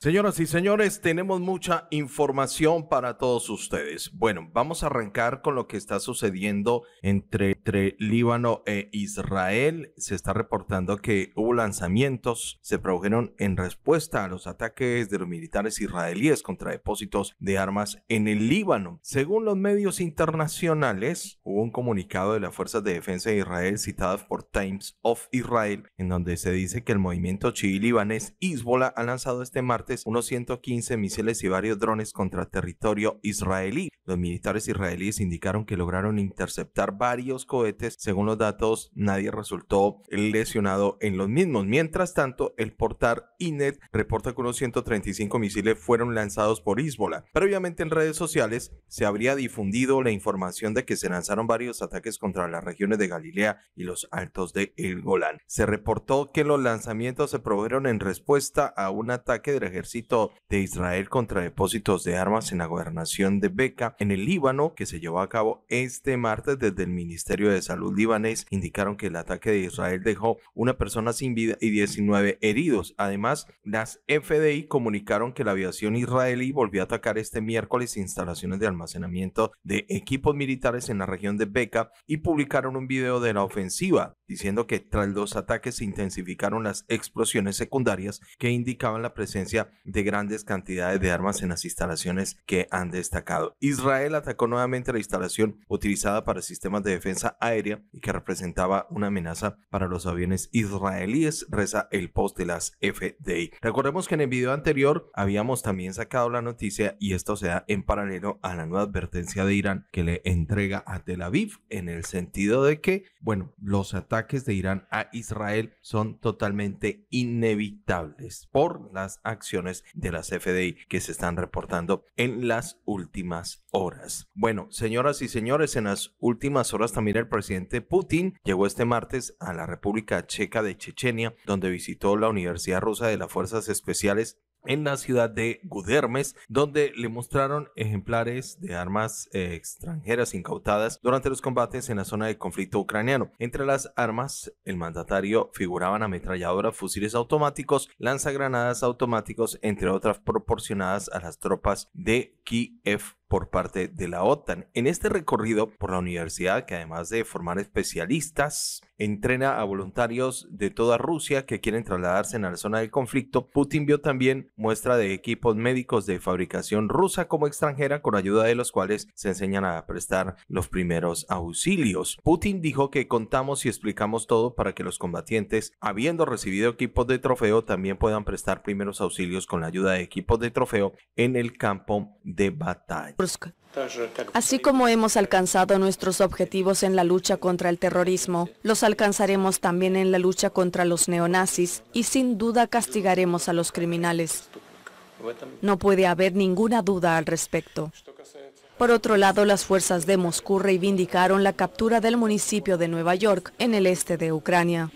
Señoras y señores, tenemos mucha información para todos ustedes. Bueno, vamos a arrancar con lo que está sucediendo entre, Líbano e Israel. Se está reportando que hubo lanzamientos, se produjeron en respuesta a los ataques de los militares israelíes contra depósitos de armas en el Líbano. Según los medios internacionales, hubo un comunicado de las Fuerzas de Defensa de Israel citado por Times of Israel, en donde se dice que el movimiento chií libanés Hezbollah ha lanzado este martes unos 115 misiles y varios drones contra territorio israelí. Los militares israelíes indicaron que lograron interceptar varios cohetes. Según los datos, nadie resultó lesionado en los mismos. Mientras tanto, el portal INET reporta que unos 135 misiles fueron lanzados por Hezbollah. Previamente en redes sociales se habría difundido la información de que se lanzaron varios ataques contra las regiones de Galilea y los altos de El Golán. Se reportó que los lanzamientos se produjeron en respuesta a un ataque de ejército ejército de Israel contra depósitos de armas en la gobernación de Beca, en el Líbano, que se llevó a cabo este martes desde el Ministerio de Salud libanés, indicaron que el ataque de Israel dejó una persona sin vida y 19 heridos. Además, las FDI comunicaron que la aviación israelí volvió a atacar este miércoles instalaciones de almacenamiento de equipos militares en la región de Beca y publicaron un video de la ofensiva, diciendo que tras los ataques se intensificaron las explosiones secundarias que indicaban la presencia de de grandes cantidades de armas en las instalaciones que han destacado. Israel atacó nuevamente la instalación utilizada para sistemas de defensa aérea y que representaba una amenaza para los aviones israelíes, reza el post de las FDI. Recordemos que en el video anterior habíamos también sacado la noticia y esto se da en paralelo a la nueva advertencia de Irán que le entrega a Tel Aviv en el sentido de que, bueno, los ataques de Irán a Israel son totalmente inevitables por las acciones de las FDI que se están reportando en las últimas horas. Bueno, señoras y señores, en las últimas horas también el presidente Putin llegó este martes a la República Checa de Chechenia, donde visitó la Universidad Rusa de las Fuerzas Especiales en la ciudad de Gudermes, donde le mostraron ejemplares de armas eh, extranjeras incautadas durante los combates en la zona de conflicto ucraniano. Entre las armas, el mandatario figuraban ametralladoras, fusiles automáticos, lanzagranadas automáticos, entre otras proporcionadas a las tropas de Kiev por parte de la OTAN. En este recorrido por la universidad, que además de formar especialistas, entrena a voluntarios de toda Rusia que quieren trasladarse en la zona del conflicto, Putin vio también muestra de equipos médicos de fabricación rusa como extranjera, con ayuda de los cuales se enseñan a prestar los primeros auxilios. Putin dijo que contamos y explicamos todo para que los combatientes, habiendo recibido equipos de trofeo, también puedan prestar primeros auxilios con la ayuda de equipos de trofeo en el campo de batalla. Así como hemos alcanzado nuestros objetivos en la lucha contra el terrorismo, los alcanzaremos también en la lucha contra los neonazis y sin duda castigaremos a los criminales. No puede haber ninguna duda al respecto. Por otro lado, las fuerzas de Moscú reivindicaron la captura del municipio de Nueva York en el este de Ucrania.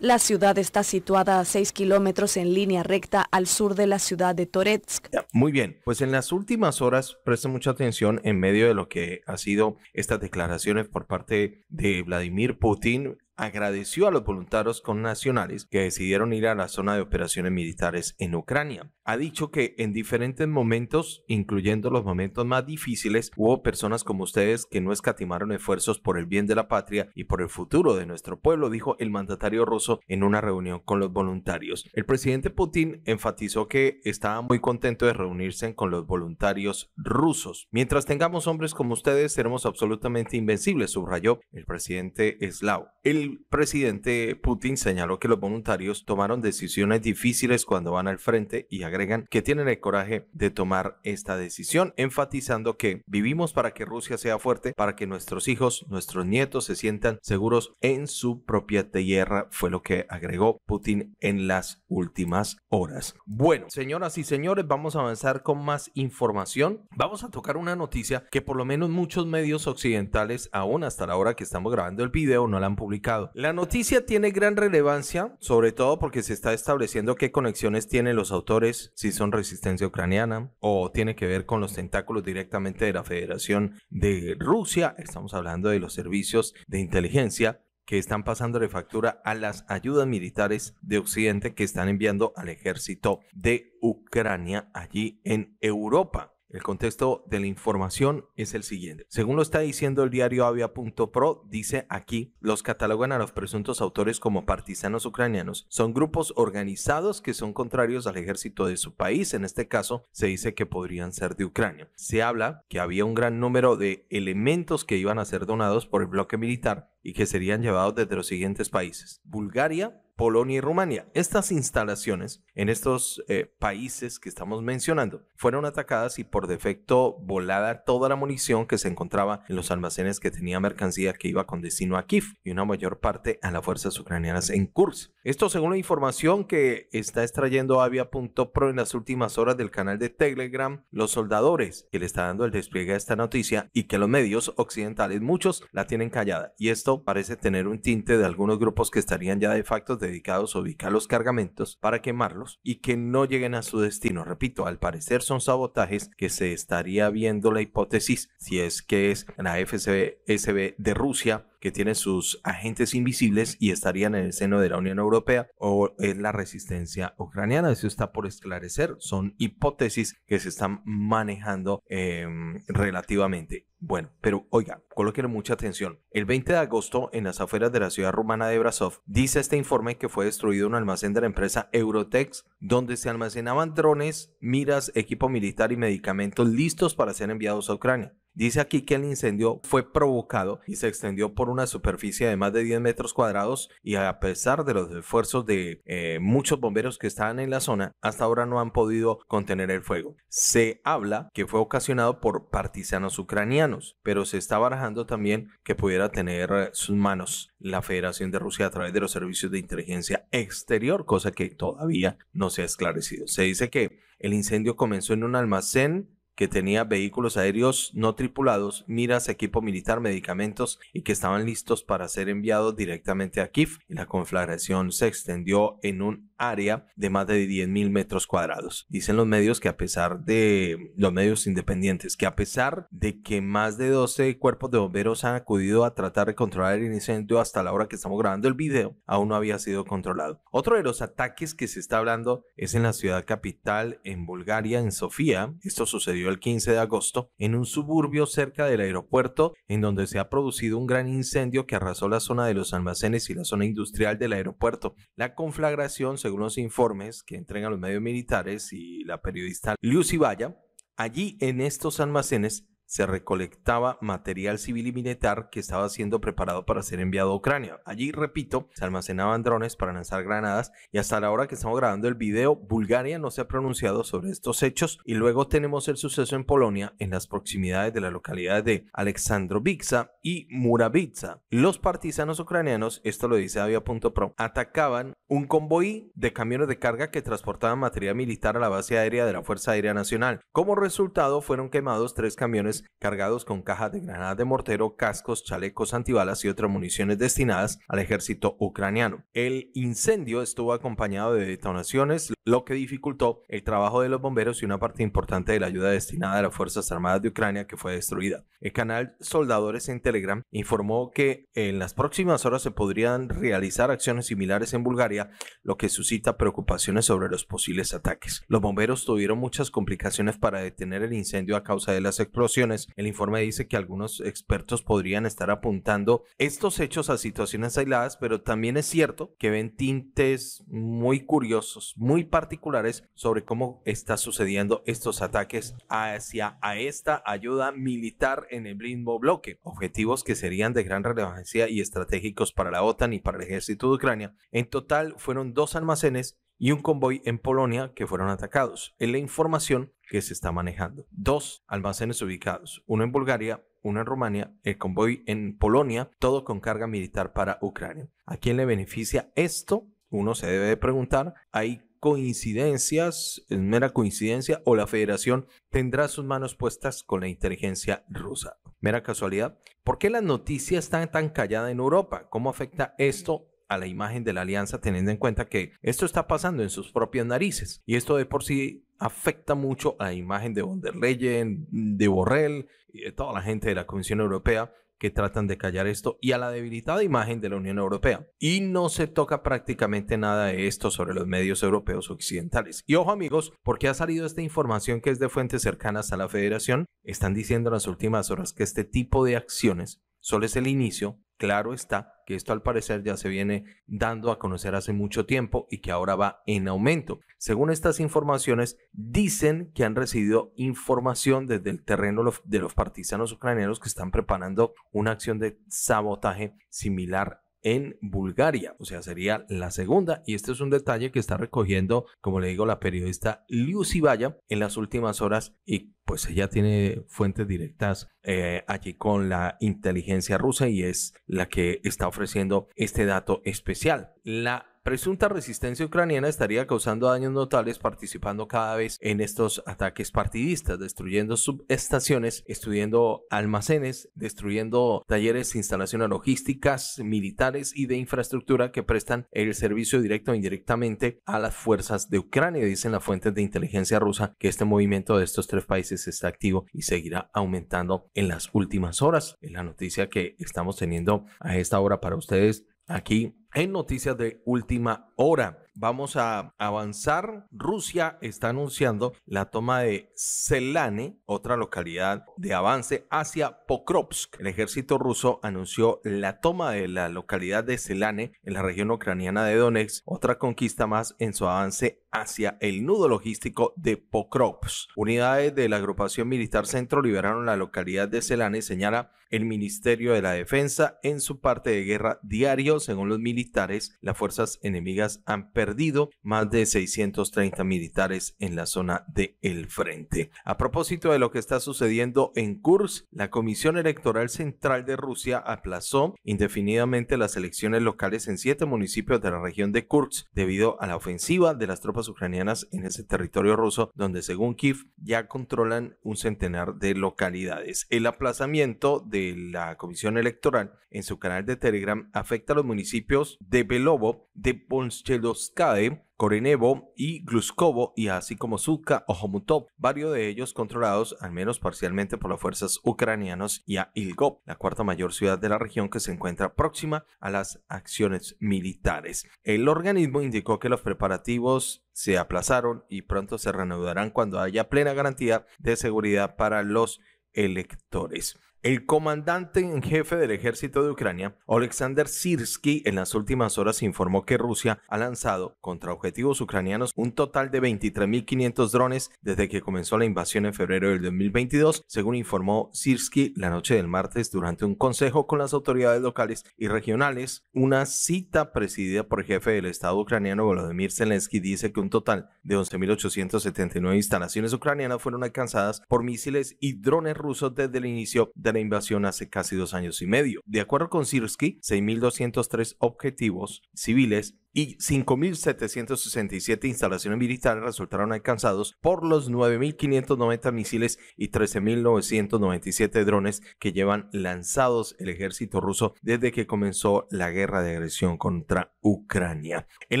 La ciudad está situada a 6 kilómetros en línea recta al sur de la ciudad de Toretsk. Muy bien, pues en las últimas horas presta mucha atención en medio de lo que ha sido estas declaraciones por parte de Vladimir Putin agradeció a los voluntarios con nacionales que decidieron ir a la zona de operaciones militares en Ucrania. Ha dicho que en diferentes momentos, incluyendo los momentos más difíciles, hubo personas como ustedes que no escatimaron esfuerzos por el bien de la patria y por el futuro de nuestro pueblo, dijo el mandatario ruso en una reunión con los voluntarios. El presidente Putin enfatizó que estaba muy contento de reunirse con los voluntarios rusos. Mientras tengamos hombres como ustedes, seremos absolutamente invencibles, subrayó el presidente Slav. El presidente Putin señaló que los voluntarios tomaron decisiones difíciles cuando van al frente y agregan que tienen el coraje de tomar esta decisión, enfatizando que vivimos para que Rusia sea fuerte, para que nuestros hijos, nuestros nietos se sientan seguros en su propia tierra, fue lo que agregó Putin en las últimas horas. Bueno, señoras y señores, vamos a avanzar con más información. Vamos a tocar una noticia que por lo menos muchos medios occidentales, aún hasta la hora que estamos grabando el video, no la han publicado la noticia tiene gran relevancia, sobre todo porque se está estableciendo qué conexiones tienen los autores, si son resistencia ucraniana o tiene que ver con los tentáculos directamente de la Federación de Rusia. Estamos hablando de los servicios de inteligencia que están pasando de factura a las ayudas militares de Occidente que están enviando al ejército de Ucrania allí en Europa. El contexto de la información es el siguiente. Según lo está diciendo el diario Avia.pro, dice aquí, los catalogan a los presuntos autores como partisanos ucranianos. Son grupos organizados que son contrarios al ejército de su país. En este caso, se dice que podrían ser de Ucrania. Se habla que había un gran número de elementos que iban a ser donados por el bloque militar y que serían llevados desde los siguientes países. Bulgaria, Polonia y Rumania. Estas instalaciones en estos eh, países que estamos mencionando fueron atacadas y por defecto volada toda la munición que se encontraba en los almacenes que tenía mercancía que iba con destino a Kiev y una mayor parte a las fuerzas ucranianas en Kursk. Esto según la información que está extrayendo avia.pro en las últimas horas del canal de Telegram, los soldadores que le está dando el despliegue a esta noticia y que los medios occidentales muchos la tienen callada y esto parece tener un tinte de algunos grupos que estarían ya de facto de dedicados a ubicar los cargamentos para quemarlos y que no lleguen a su destino. Repito, al parecer son sabotajes que se estaría viendo la hipótesis si es que es la FSB de Rusia que tiene sus agentes invisibles y estarían en el seno de la Unión Europea o es la resistencia ucraniana. Eso está por esclarecer. Son hipótesis que se están manejando em, relativamente. Bueno, pero oiga, coloquen mucha atención. El 20 de agosto, en las afueras de la ciudad rumana de Brasov, dice este informe que fue destruido un almacén de la empresa Eurotex, donde se almacenaban drones, miras, equipo militar y medicamentos listos para ser enviados a Ucrania. Dice aquí que el incendio fue provocado y se extendió por una superficie de más de 10 metros cuadrados y a pesar de los esfuerzos de eh, muchos bomberos que estaban en la zona, hasta ahora no han podido contener el fuego. Se habla que fue ocasionado por partisanos ucranianos, pero se está barajando también que pudiera tener eh, sus manos la Federación de Rusia a través de los servicios de inteligencia exterior, cosa que todavía no se ha esclarecido. Se dice que el incendio comenzó en un almacén que tenía vehículos aéreos no tripulados, miras, equipo militar, medicamentos y que estaban listos para ser enviados directamente a Kiev. Y la conflagración se extendió en un área de más de 10.000 metros cuadrados. Dicen los medios que a pesar de los medios independientes, que a pesar de que más de 12 cuerpos de bomberos han acudido a tratar de controlar el incendio hasta la hora que estamos grabando el video, aún no había sido controlado. Otro de los ataques que se está hablando es en la ciudad capital, en Bulgaria, en Sofía. Esto sucedió el 15 de agosto en un suburbio cerca del aeropuerto en donde se ha producido un gran incendio que arrasó la zona de los almacenes y la zona industrial del aeropuerto. La conflagración, según los informes que entregan los medios militares y la periodista Lucy Valla, allí en estos almacenes se recolectaba material civil y militar que estaba siendo preparado para ser enviado a Ucrania. Allí, repito, se almacenaban drones para lanzar granadas y hasta la hora que estamos grabando el video, Bulgaria no se ha pronunciado sobre estos hechos y luego tenemos el suceso en Polonia en las proximidades de la localidad de Aleksandrovica y Muravica. Los partisanos ucranianos, esto lo dice Avia.pro, atacaban un convoy de camiones de carga que transportaban material militar a la base aérea de la Fuerza Aérea Nacional. Como resultado, fueron quemados tres camiones cargados con cajas de granadas de mortero, cascos, chalecos antibalas y otras municiones destinadas al ejército ucraniano. El incendio estuvo acompañado de detonaciones, lo que dificultó el trabajo de los bomberos y una parte importante de la ayuda destinada a las Fuerzas Armadas de Ucrania que fue destruida. El canal Soldadores en Telegram informó que en las próximas horas se podrían realizar acciones similares en Bulgaria, lo que suscita preocupaciones sobre los posibles ataques. Los bomberos tuvieron muchas complicaciones para detener el incendio a causa de las explosiones el informe dice que algunos expertos podrían estar apuntando estos hechos a situaciones aisladas, pero también es cierto que ven tintes muy curiosos, muy particulares sobre cómo está sucediendo estos ataques hacia a esta ayuda militar en el mismo bloque, objetivos que serían de gran relevancia y estratégicos para la OTAN y para el ejército de Ucrania. En total fueron dos almacenes y un convoy en Polonia que fueron atacados. Es la información que se está manejando. Dos almacenes ubicados, uno en Bulgaria, uno en Rumania, el convoy en Polonia, todo con carga militar para Ucrania. ¿A quién le beneficia esto? Uno se debe de preguntar. ¿Hay coincidencias, es mera coincidencia, o la federación tendrá sus manos puestas con la inteligencia rusa. Mera casualidad. ¿Por qué las noticias están tan calladas en Europa? ¿Cómo afecta esto a la imagen de la alianza, teniendo en cuenta que esto está pasando en sus propias narices y esto de por sí afecta mucho a la imagen de von der Leyen, de Borrell y de toda la gente de la Comisión Europea que tratan de callar esto y a la debilitada imagen de la Unión Europea. Y no se toca prácticamente nada de esto sobre los medios europeos occidentales. Y ojo amigos, porque ha salido esta información que es de fuentes cercanas a la federación, están diciendo en las últimas horas que este tipo de acciones solo es el inicio, claro está, que esto al parecer ya se viene dando a conocer hace mucho tiempo y que ahora va en aumento. Según estas informaciones, dicen que han recibido información desde el terreno de los partisanos ucranianos que están preparando una acción de sabotaje similar en Bulgaria, o sea, sería la segunda. Y este es un detalle que está recogiendo, como le digo, la periodista Lucy Vaya en las últimas horas y pues ella tiene fuentes directas eh, allí con la inteligencia rusa y es la que está ofreciendo este dato especial. La presunta resistencia ucraniana estaría causando daños notables participando cada vez en estos ataques partidistas, destruyendo subestaciones, estudiando almacenes, destruyendo talleres, instalaciones logísticas, militares y de infraestructura que prestan el servicio directo e indirectamente a las fuerzas de Ucrania, dicen las fuentes de inteligencia rusa que este movimiento de estos tres países está activo y seguirá aumentando en las últimas horas. Es la noticia que estamos teniendo a esta hora para ustedes aquí en noticias de última hora. Vamos a avanzar. Rusia está anunciando la toma de Selane, otra localidad de avance, hacia Pokrovsk. El ejército ruso anunció la toma de la localidad de Selane en la región ucraniana de Donetsk, otra conquista más en su avance hacia el nudo logístico de Pokrovsk. Unidades de la agrupación militar centro liberaron la localidad de Selane, señala el Ministerio de la Defensa en su parte de guerra diario. Según los militares, las fuerzas enemigas han perdido más de 630 militares en la zona de El Frente. A propósito de lo que está sucediendo en Kursk, la Comisión Electoral Central de Rusia aplazó indefinidamente las elecciones locales en siete municipios de la región de Kursk debido a la ofensiva de las tropas ucranianas en ese territorio ruso, donde según Kiev ya controlan un centenar de localidades. El aplazamiento de la comisión electoral en su canal de Telegram afecta a los municipios de Belovo, de Poncheloskade, Korenevo y Gluskovo, y así como Zuka o Homutov, varios de ellos controlados al menos parcialmente por las fuerzas ucranianas y a Ilgov, la cuarta mayor ciudad de la región que se encuentra próxima a las acciones militares. El organismo indicó que los preparativos se aplazaron y pronto se reanudarán cuando haya plena garantía de seguridad para los electores. El comandante en jefe del ejército de Ucrania, Oleksandr Sirsky, en las últimas horas informó que Rusia ha lanzado contra objetivos ucranianos un total de 23.500 drones desde que comenzó la invasión en febrero del 2022, según informó Sirsky la noche del martes durante un consejo con las autoridades locales y regionales. Una cita presidida por el jefe del Estado ucraniano Volodymyr Zelensky dice que un total de 11.879 instalaciones ucranianas fueron alcanzadas por misiles y drones rusos desde el inicio de la invasión hace casi dos años y medio. De acuerdo con Sirski, 6.203 objetivos civiles y 5.767 instalaciones militares resultaron alcanzados por los 9.590 misiles y 13.997 drones que llevan lanzados el ejército ruso desde que comenzó la guerra de agresión contra Ucrania. En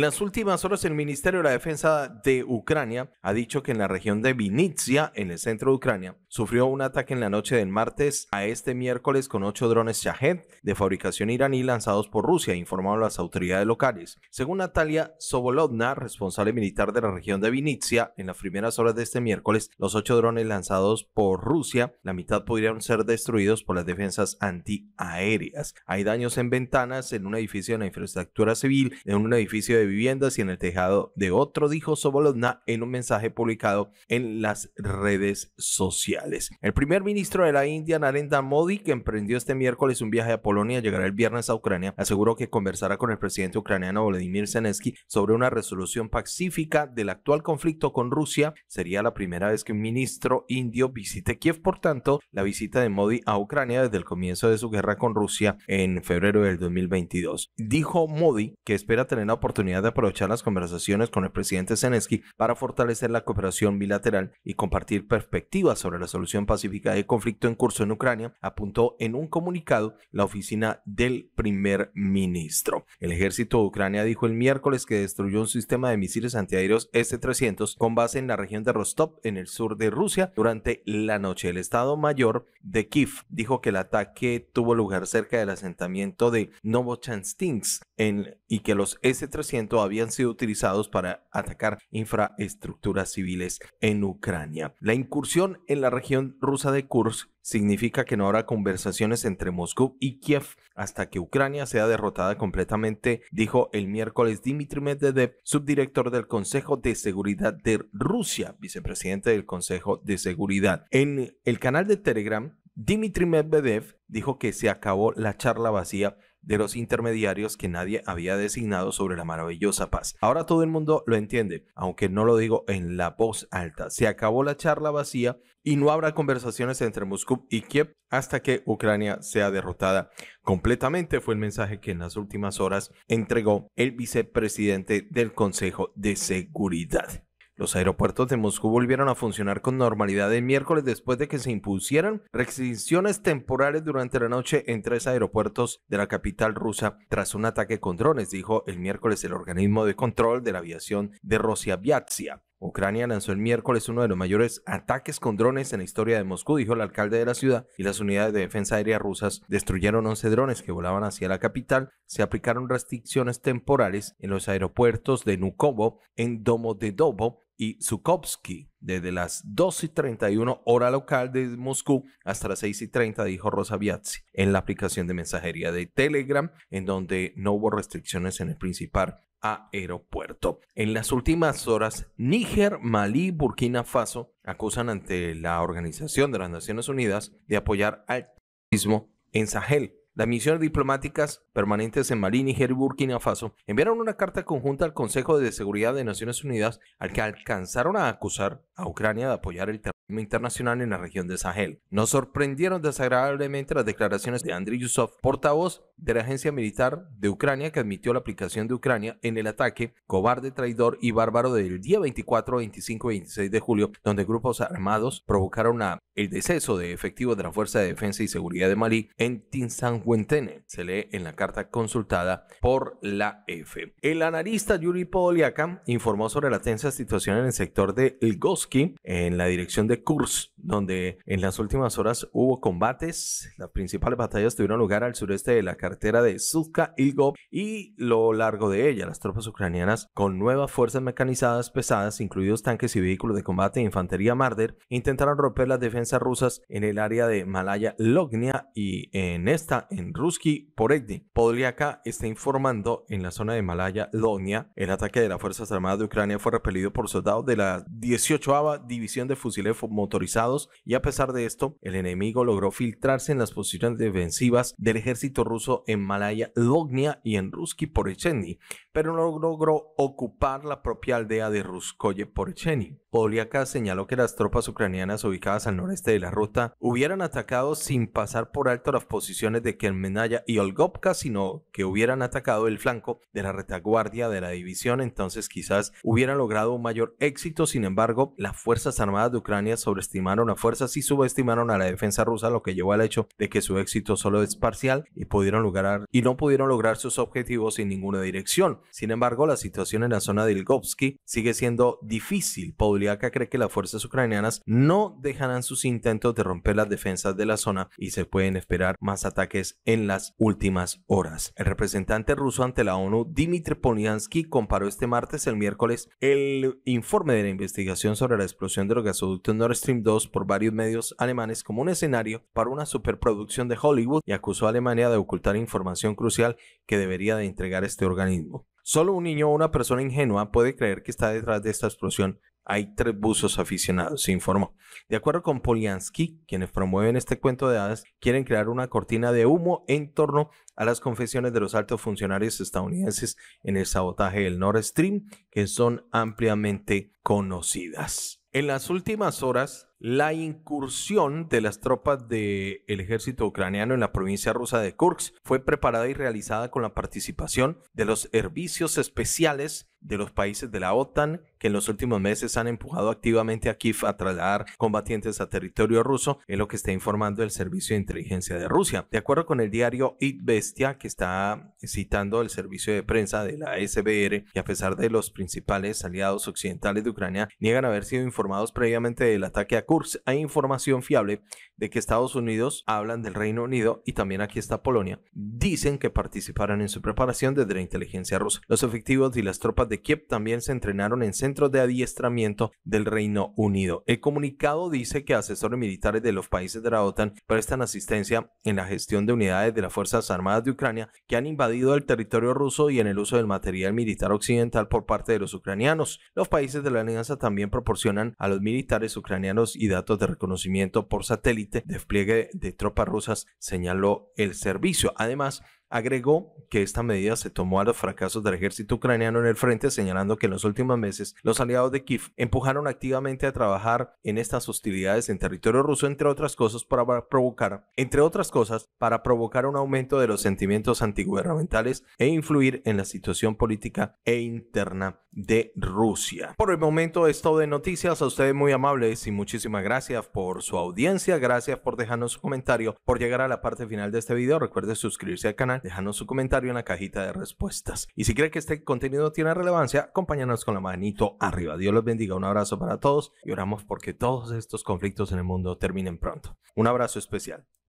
las últimas horas el Ministerio de la Defensa de Ucrania ha dicho que en la región de Vinitsia, en el centro de Ucrania, sufrió un ataque en la noche del martes a este miércoles con ocho drones Shahed de fabricación iraní lanzados por Rusia, informaron las autoridades locales. Según Natalia Sobolodna, responsable militar de la región de Vinitsia, en las primeras horas de este miércoles, los ocho drones lanzados por Rusia, la mitad podrían ser destruidos por las defensas antiaéreas. Hay daños en ventanas, en un edificio de la infraestructura civil, en un edificio de viviendas y en el tejado de otro, dijo Sobolodna en un mensaje publicado en las redes sociales. El primer ministro de la India, Narendra Modi, que emprendió este miércoles un viaje a Polonia, llegará el viernes a Ucrania, aseguró que conversará con el presidente ucraniano Volodymyr Volodymyr Zelensky sobre una resolución pacífica del actual conflicto con Rusia. Sería la primera vez que un ministro indio visite Kiev, por tanto, la visita de Modi a Ucrania desde el comienzo de su guerra con Rusia en febrero del 2022. Dijo Modi que espera tener la oportunidad de aprovechar las conversaciones con el presidente Zelensky para fortalecer la cooperación bilateral y compartir perspectivas sobre la solución pacífica del conflicto en curso en Ucrania, apuntó en un comunicado la oficina del primer ministro. El ejército de Ucrania dijo el miércoles que destruyó un sistema de misiles antiaéreos S-300 con base en la región de Rostov, en el sur de Rusia, durante la noche. El Estado Mayor de Kiev dijo que el ataque tuvo lugar cerca del asentamiento de Novochanstins en, y que los S-300 habían sido utilizados para atacar infraestructuras civiles en Ucrania. La incursión en la región rusa de Kursk significa que no habrá conversaciones entre Moscú y Kiev hasta que Ucrania sea derrotada completamente, dijo el miércoles Dmitry Medvedev, subdirector del Consejo de Seguridad de Rusia, vicepresidente del Consejo de Seguridad. En el canal de Telegram, Dmitry Medvedev dijo que se acabó la charla vacía de los intermediarios que nadie había designado sobre la maravillosa paz. Ahora todo el mundo lo entiende, aunque no lo digo en la voz alta. Se acabó la charla vacía y no habrá conversaciones entre Moscú y Kiev hasta que Ucrania sea derrotada completamente, fue el mensaje que en las últimas horas entregó el vicepresidente del Consejo de Seguridad. Los aeropuertos de Moscú volvieron a funcionar con normalidad el miércoles después de que se impusieran restricciones temporales durante la noche en tres aeropuertos de la capital rusa tras un ataque con drones, dijo el miércoles el organismo de control de la aviación de Vyatsia. Ucrania lanzó el miércoles uno de los mayores ataques con drones en la historia de Moscú, dijo el alcalde de la ciudad, y las unidades de defensa aérea rusas destruyeron 11 drones que volaban hacia la capital. Se aplicaron restricciones temporales en los aeropuertos de Nukovo, en Domodedovo, y Zukovsky desde las 2 y 31 hora local de Moscú hasta las 6 y 30, dijo Rosa Biazzi, en la aplicación de mensajería de Telegram, en donde no hubo restricciones en el principal aeropuerto. En las últimas horas, Níger, Malí, Burkina Faso acusan ante la Organización de las Naciones Unidas de apoyar al terrorismo en Sahel las misiones diplomáticas permanentes en Malí, y Burkina Faso enviaron una carta conjunta al Consejo de Seguridad de Naciones Unidas al que alcanzaron a acusar a Ucrania de apoyar el terrorismo internacional en la región de Sahel. Nos sorprendieron desagradablemente las declaraciones de Andriy Yusov, portavoz de la agencia militar de Ucrania, que admitió la aplicación de Ucrania en el ataque cobarde, traidor y bárbaro del día 24, 25 y 26 de julio, donde grupos armados provocaron el deceso de efectivos de la Fuerza de Defensa y Seguridad de Malí en Tinsanguentene. se lee en la carta consultada por la F. El analista Yuri Podoliaka informó sobre la tensa situación en el sector de Ilgoski, en la dirección de course donde en las últimas horas hubo combates. Las principales batallas tuvieron lugar al sureste de la carretera de Sudka Ilgov y lo largo de ella. Las tropas ucranianas con nuevas fuerzas mecanizadas pesadas, incluidos tanques y vehículos de combate de infantería Marder, intentaron romper las defensas rusas en el área de Malaya Lognia y en esta en Ruski Poregni. Podliaka está informando en la zona de Malaya Lognia. El ataque de las Fuerzas Armadas de Ucrania fue repelido por soldados de la 18 División de Fusiles Motorizados y a pesar de esto, el enemigo logró filtrarse en las posiciones defensivas del ejército ruso en Malaya Lognia y en Ruski Porecheni, pero no logró ocupar la propia aldea de Ruskoye Porecheni. Polyaka señaló que las tropas ucranianas ubicadas al noreste de la ruta hubieran atacado sin pasar por alto las posiciones de Kermenaya y Olgopka, sino que hubieran atacado el flanco de la retaguardia de la división, entonces quizás hubieran logrado un mayor éxito. Sin embargo, las Fuerzas Armadas de Ucrania sobreestimaron a fuerzas y subestimaron a la defensa rusa, lo que llevó al hecho de que su éxito solo es parcial y, pudieron lograr, y no pudieron lograr sus objetivos en ninguna dirección. Sin embargo, la situación en la zona de Ilgovsky sigue siendo difícil cree que las fuerzas ucranianas no dejarán sus intentos de romper las defensas de la zona y se pueden esperar más ataques en las últimas horas. El representante ruso ante la ONU, Dmitry Poliansky, comparó este martes, el miércoles, el informe de la investigación sobre la explosión de los gasoductos Nord Stream 2 por varios medios alemanes como un escenario para una superproducción de Hollywood y acusó a Alemania de ocultar información crucial que debería de entregar este organismo. Solo un niño o una persona ingenua puede creer que está detrás de esta explosión, hay tres buzos aficionados, se informó. De acuerdo con Poliansky, quienes promueven este cuento de hadas, quieren crear una cortina de humo en torno a las confesiones de los altos funcionarios estadounidenses en el sabotaje del Nord Stream, que son ampliamente conocidas. En las últimas horas, la incursión de las tropas del ejército ucraniano en la provincia rusa de Kursk fue preparada y realizada con la participación de los servicios especiales de los países de la OTAN que en los últimos meses han empujado activamente a Kiev a trasladar combatientes a territorio ruso, es lo que está informando el Servicio de Inteligencia de Rusia. De acuerdo con el diario Bestia que está citando el servicio de prensa de la SBR, y a pesar de los principales aliados occidentales de Ucrania niegan haber sido informados previamente del ataque a hay información fiable de que Estados Unidos hablan del Reino Unido y también aquí está Polonia, dicen que participaron en su preparación desde la inteligencia rusa. Los efectivos y las tropas de Kiev también se entrenaron en centros de adiestramiento del Reino Unido. El comunicado dice que asesores militares de los países de la OTAN prestan asistencia en la gestión de unidades de las Fuerzas Armadas de Ucrania que han invadido el territorio ruso y en el uso del material militar occidental por parte de los ucranianos. Los países de la alianza también proporcionan a los militares ucranianos y datos de reconocimiento por satélite, despliegue de tropas rusas, señaló el servicio. Además, Agregó que esta medida se tomó a los fracasos del ejército ucraniano en el frente, señalando que en los últimos meses los aliados de Kiev empujaron activamente a trabajar en estas hostilidades en territorio ruso, entre otras cosas, para provocar, entre otras cosas, para provocar un aumento de los sentimientos antigubernamentales e influir en la situación política e interna de Rusia. Por el momento es todo de noticias. A ustedes muy amables y muchísimas gracias por su audiencia. Gracias por dejarnos su comentario, por llegar a la parte final de este video. Recuerde suscribirse al canal Dejanos su comentario en la cajita de respuestas. Y si cree que este contenido tiene relevancia, acompáñanos con la manito arriba. Dios los bendiga. Un abrazo para todos y oramos porque todos estos conflictos en el mundo terminen pronto. Un abrazo especial.